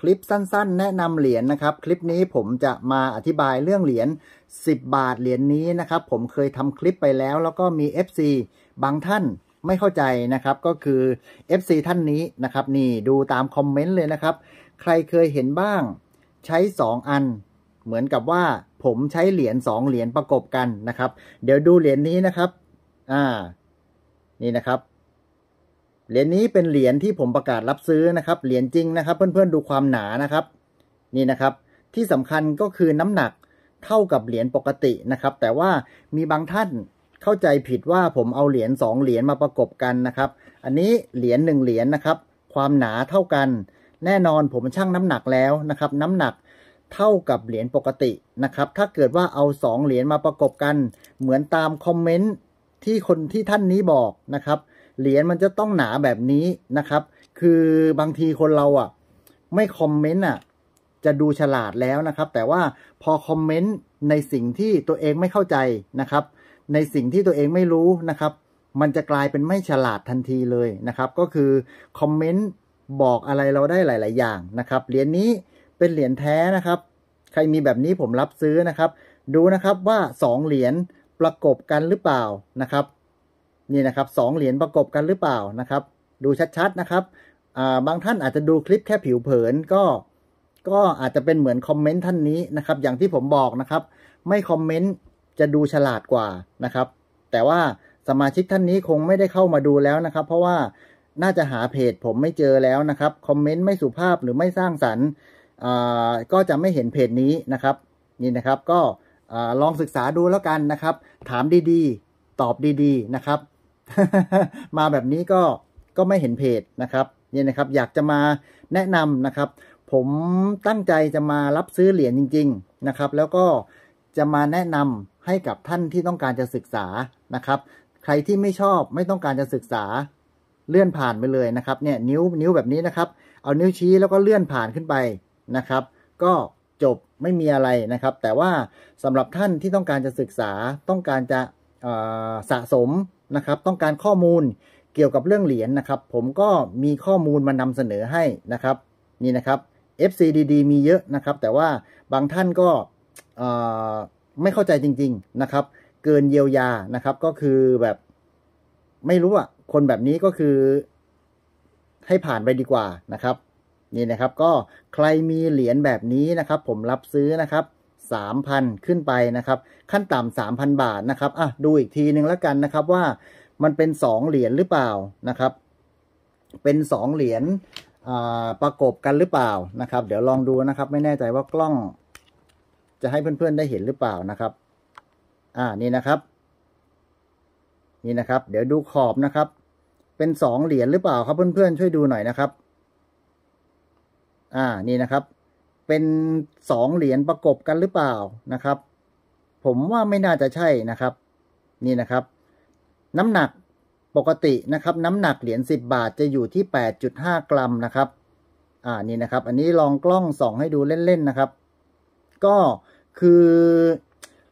คลิปสั้นๆ แนะนำเหรียญนนะครับ คลิปนี้ผมจะมาอธิบายเรื่องเหรียญ10 บาทเหรียญนนี้นะครับ ผมเคยทำคลิปไปแล้ว แล้วก็มี FC บางท่านไม่เข้าใจนะครับ ก็คือ FC ท่านนี้นะครับ นี่ดูตามคอมเมนต์เลยนะครับ ใครเคยเห็นบ้าง ใช้2อัน เหมือนกับว่า ผมใช้เหรียญ2เหรียญประกบกันนะครับ เดี๋ยวดูเหรียญนี้นะครับ อ่า นี่นะครับเหรียญนี้เป็นเหรียญที่ผมประกาศรับซื้อนะครับ เหรียญจริงนะครับ เพื่อนๆดูความหนานะครับ นี่นะครับ ที่สำคัญก็คือน้ำหนักเท่ากับเหรียญปกตินะครับ แต่ว่ามีบางท่านเข้าใจผิดว่าผมเอาเหรียญสองเหรียญมาประกบกันนะครับ อันนี้เหรียญหนึ่งเหรียญนะครับ ความหนาเท่ากัน แน่นอนผมชั่งน้ำหนักแล้วนะครับ น้ำหนักเท่ากับเหรียญปกตินะครับ ถ้าเกิดว่าเอาสองเหรียญมาประกบกัน เหมือนตามคอมเมนต์ที่คนที่ท่านนี้บอกนะครับเหรียญมันจะต้องหนาแบบนี้นะครับ คือบางทีคนเราอ่ะไม่คอมเมนต์อ่ะ จะดูฉลาดแล้วนะครับ แต่ว่าพอคอมเมนต์ในสิ่งที่ตัวเองไม่เข้าใจนะครับ ในสิ่งที่ตัวเองไม่รู้นะครับ มันจะกลายเป็นไม่ฉลาดทันทีเลยนะครับ ก็คือคอมเมนต์บอกอะไรเราได้หลาย ๆ อย่างนะครับเหรียญนี้เป็นเหรียญแท้นะครับ ใครมีแบบนี้ผมรับซื้อนะครับ ดูนะครับว่า2เหรียญประกบกันหรือเปล่านะครับนี่นะครับสองเหรียญประกบกันหรือเปล่านะครับดูชัดๆนะครับบางท่านอาจจะดูคลิปแค่ผิวเผินก็ ก็อาจจะเป็นเหมือนคอมเมนต์ท่านนี้นะครับ อย่างที่ผมบอกนะครับ ไม่คอมเมนต์จะดูฉลาดกว่านะครับแต่ว่าสมาชิกท่านนี้คงไม่ได้เข้ามาดูแล้วนะครับ เพราะว่าน่าจะหาเพจผมไม่เจอแล้วนะครับคอมเมนต์ไม่สุภาพหรือไม่สร้างสรรค์ก็จะไม่เห็นเพจนี้นะครับนี่นะครับ ก็ลองศึกษาดูแล้วกันนะครับ ถามดีๆ ตอบดี ๆ นะครับมาแบบนี้ก็ก็ไม่เห็นเพจนะครับเนี่ยนะครับอยากจะมาแนะนำนะครับ ผมตั้งใจจะมารับซื้อเหรียญจริงๆนะครับ แล้วก็จะมาแนะนำให้กับท่านที่ต้องการจะศึกษานะครับ ใครที่ไม่ชอบไม่ต้องการจะศึกษาเลื่อนผ่านไปเลยนะครับเนี่ยนิ้วนิ้วแบบนี้นะครับ เอานิ้วชี้แล้วก็เลื่อนผ่านขึ้นไปนะครับ ก็จบไม่มีอะไรนะครับ แต่ว่าสำหรับท่านที่ต้องการจะศึกษา ต้องการจะสะสมนะครับต้องการข้อมูลเกี่ยวกับเรื่องเหรียญนะครับ ผมก็มีข้อมูลมานำเสนอให้นะครับ นี่นะครับ FC d d มีเยอะนะครับ แต่ว่าบางท่านก็ไม่เข้าใจจริง ๆนะครับ เกินเยียวยานะครับ ก็คือแบบ ไม่รู้อ่ะคนแบบนี้ก็คือให้ผ่านไปดีกว่านะครับ นี่นะครับก็ใครมีเหรียญแบบนี้นะครับ ผมรับซื้อนะครับ3,000 ขึ้นไปนะครับ ขั้นต่ำ3,000 บาทนะครับอ่ะดูอีกทีนึงแล้วกันนะครับ ว่ามันเป็น2เหรียญหรือเปล่านะครับ เป็น2เหรียญประกบกันหรือเปล่านะครับ เดี๋ยวลองดูนะครับไม่แน่ใจว่ากล้อง จะให้เพื่อน ๆ ได้เห็นหรือเปล่านะครับ อ่านี่นะครับ นี่นะครับ เดี๋ยวดูขอบนะครับ เป็นสองเหรียญหรือเปล่าครับเพื่อนๆ ช่วยดูหน่อยนะครับ อ่า นี่นะครับเป็นสองเหรียญประกบกันหรือเปล่านะครับผมว่าไม่น่าจะใช่นะครับ นี่นะครับ น้ำหนักปกตินะครับ น้ำหนักเหรียญ10 บาทจะอยู่ที่ 8.5กรัมนะครับอ่านี่นะครับ อันนี้ลองกล้องส่องให้ดูเล่นๆนะครับ ก็คือ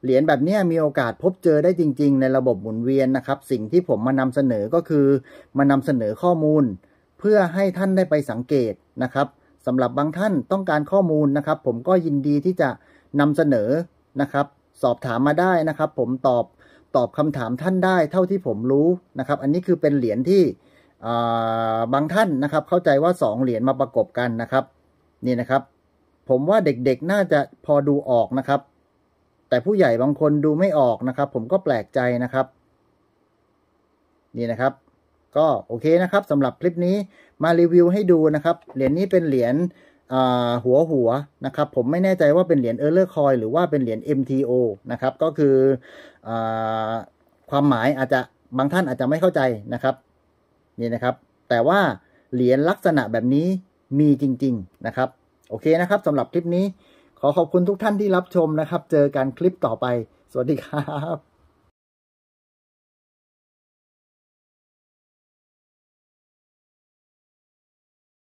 เหรียญแบบนี้มีโอกาสพบเจอได้จริง ๆ ในระบบหมุนเวียนนะครับ สิ่งที่ผมมานำเสนอก็คือมานำเสนอข้อมูล เพื่อให้ท่านได้ไปสังเกตนะครับสำหรับบางท่านต้องการข้อมูลนะครับ ผมก็ยินดีที่จะนำเสนอนะครับ สอบถามมาได้นะครับ ผมตอบตอบคำถามท่านได้เท่าที่ผมรู้นะครับ อันนี้คือเป็นเหรียญที่บางท่านนะครับ เข้าใจว่า2เหรียญมาประกบกันนะครับ นี่นะครับ ผมว่าเด็กๆน่าจะพอดูออกนะครับ แต่ผู้ใหญ่บางคนดูไม่ออกนะครับ ผมก็แปลกใจนะครับ นี่นะครับก็โอเคนะครับสำหรับคลิปนี้มารีวิวให้ดูนะครับ เหรียญนี้เป็นเหรียญหัวหัวนะครับ ผมไม่แน่ใจว่าเป็นเหรียญเออร์เลอร์คอยหรือว่าเป็นเหรียญ MTO นะครับ ก็คืออความหมายอาจจะบางท่านอาจจะไม่เข้าใจนะครับ นี่นะครับ แต่ว่าเหรียญลักษณะแบบนี้มีจริง ๆนะครับ โอเคนะครับสำหรับคลิปนี้ขอขอบคุณทุกท่านที่รับชมนะครับ เจอกันคลิปต่อไป สวัสดีครับ